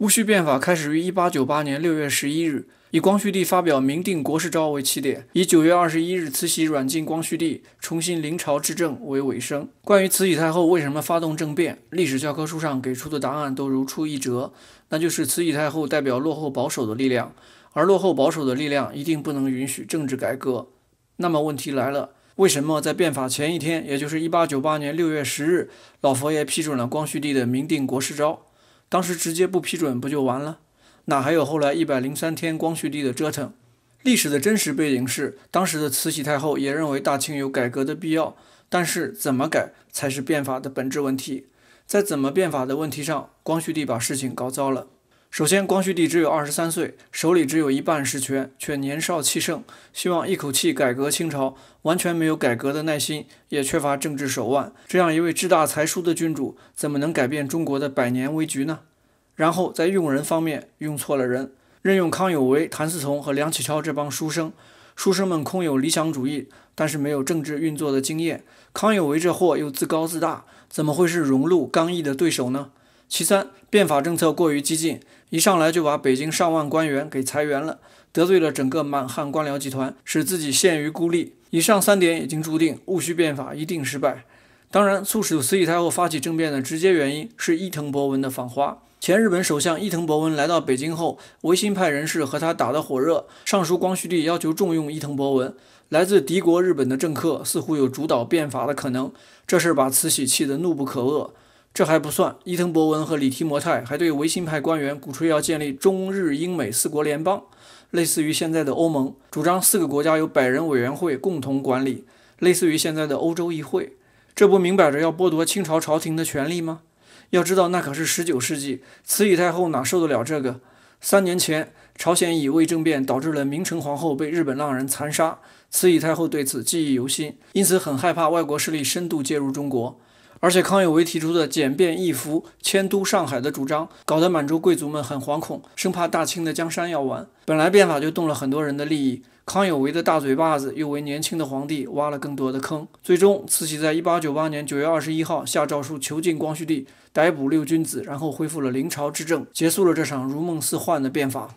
戊戌变法开始于1898年6月11日，以光绪帝发表《明定国世诏》为起点，以9月21日慈禧软禁光绪帝，重新临朝执政为尾声。关于慈禧太后为什么发动政变，历史教科书上给出的答案都如出一辙，那就是慈禧太后代表落后保守的力量，而落后保守的力量一定不能允许政治改革。那么问题来了，为什么在变法前一天，也就是1898年6月10日，老佛爷批准了光绪帝的《明定国世诏》？当时直接不批准不就完了，哪还有后来一百零三天光绪帝的折腾？历史的真实背景是，当时的慈禧太后也认为大清有改革的必要，但是怎么改才是变法的本质问题。在怎么变法的问题上，光绪帝把事情搞糟了。首先，光绪帝只有二十三岁，手里只有一半实权，却年少气盛，希望一口气改革清朝，完全没有改革的耐心，也缺乏政治手腕。这样一位志大才疏的君主，怎么能改变中国的百年危局呢？然后在用人方面用错了人，任用康有为、谭嗣同和梁启超这帮书生。书生们空有理想主义，但是没有政治运作的经验。康有为这货又自高自大，怎么会是荣禄刚毅的对手呢？其三，变法政策过于激进，一上来就把北京上万官员给裁员了，得罪了整个满汉官僚集团，使自己陷于孤立。以上三点已经注定戊戌变法一定失败。当然，促使慈禧太后发起政变的直接原因是伊藤博文的访华。前日本首相伊藤博文来到北京后，维新派人士和他打得火热，上书光绪帝要求重用伊藤博文。来自敌国日本的政客似乎有主导变法的可能，这事把慈禧气得怒不可遏。这还不算，伊藤博文和李提摩太还对维新派官员鼓吹要建立中日英美四国联邦，类似于现在的欧盟，主张四个国家由百人委员会共同管理，类似于现在的欧洲议会。这不明摆着要剥夺清朝朝廷的权利吗？要知道，那可是十九世纪慈禧太后哪受得了这个？三年前朝鲜以未政变导致了明成皇后被日本浪人残杀，慈禧太后对此记忆犹新，因此很害怕外国势力深度介入中国。而且，康有为提出的简便易服、迁都上海的主张，搞得满洲贵族们很惶恐，生怕大清的江山要完。本来变法就动了很多人的利益，康有为的大嘴巴子又为年轻的皇帝挖了更多的坑。最终，慈禧在一八九八年九月二十一号下诏书，囚禁光绪帝，逮捕六君子，然后恢复了临朝执政，结束了这场如梦似幻的变法。